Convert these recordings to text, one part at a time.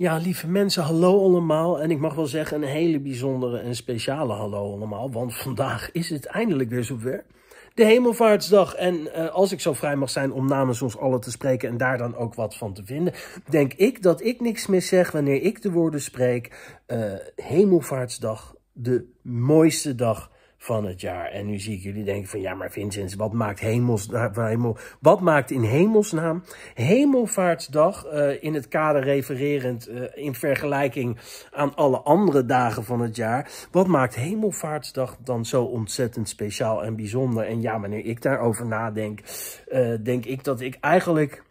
Ja, lieve mensen, hallo allemaal. En ik mag wel zeggen, een hele bijzondere en speciale hallo allemaal. Want vandaag is het eindelijk weer zover. De Hemelvaartsdag. En eh, als ik zo vrij mag zijn om namens ons allen te spreken en daar dan ook wat van te vinden, denk ik dat ik niks meer zeg wanneer ik de woorden spreek. Eh, Hemelvaartsdag, de mooiste dag van het jaar. En nu zie ik jullie denken van ja, maar Vincent, wat maakt hemels, eh, wat maakt in hemelsnaam Hemelvaartsdag eh, in het kader refererend eh, in vergelijking aan alle andere dagen van het jaar? Wat maakt Hemelvaartsdag dan zo ontzettend speciaal en bijzonder? En ja, wanneer ik daarover nadenk, denk ik dat ik eigenlijk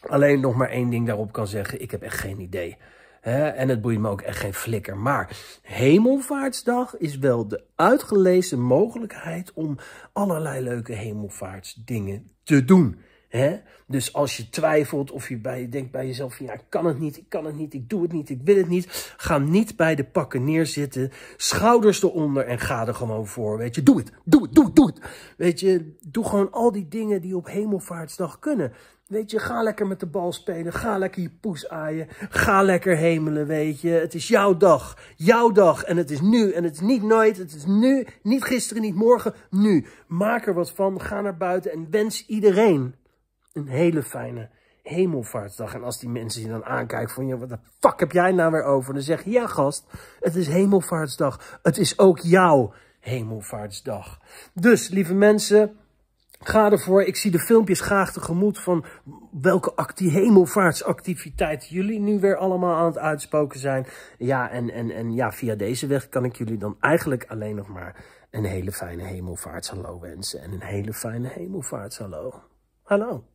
alleen nog maar één ding daarop kan zeggen: ik heb echt geen idee en het boeit me ook echt geen flikker. Maar Hemelvaartsdag is wel de uitgelezen mogelijkheid om allerlei leuke hemelvaartsdingen te doen. Hè? Dus als je twijfelt of je, bij, denkt bij jezelf: ja, ik kan het niet, ik kan het niet, ik doe het niet, ik wil het niet. Ga niet bij de pakken neerzitten, schouders eronder en ga er gewoon voor. Weet je, doe het, doe het, doe het, doe het. Weet je, doe gewoon al die dingen die op Hemelvaartsdag kunnen. Weet je, ga lekker met de bal spelen. Ga lekker je poes aaien. Ga lekker hemelen, weet je. Het is jouw dag. Jouw dag. En het is nu. En het is niet nooit. Het is nu. Niet gisteren, niet morgen. Nu. Maak er wat van. Ga naar buiten en wens iedereen een hele fijne hemelvaartsdag. En als die mensen je dan aankijken van, ja, wat de fuck heb jij nou weer over? Dan zeg je, ja gast, het is hemelvaartsdag. Het is ook jouw hemelvaartsdag. Dus, lieve mensen, Ga ervoor. Ik zie de filmpjes graag tegemoet van welke hemelvaartsactiviteit jullie nu weer allemaal aan het uitspoken zijn. Ja, en, en, en ja, via deze weg kan ik jullie dan eigenlijk alleen nog maar een hele fijne hemelvaartshallo wensen. En een hele fijne hemelvaartshallo. Hallo.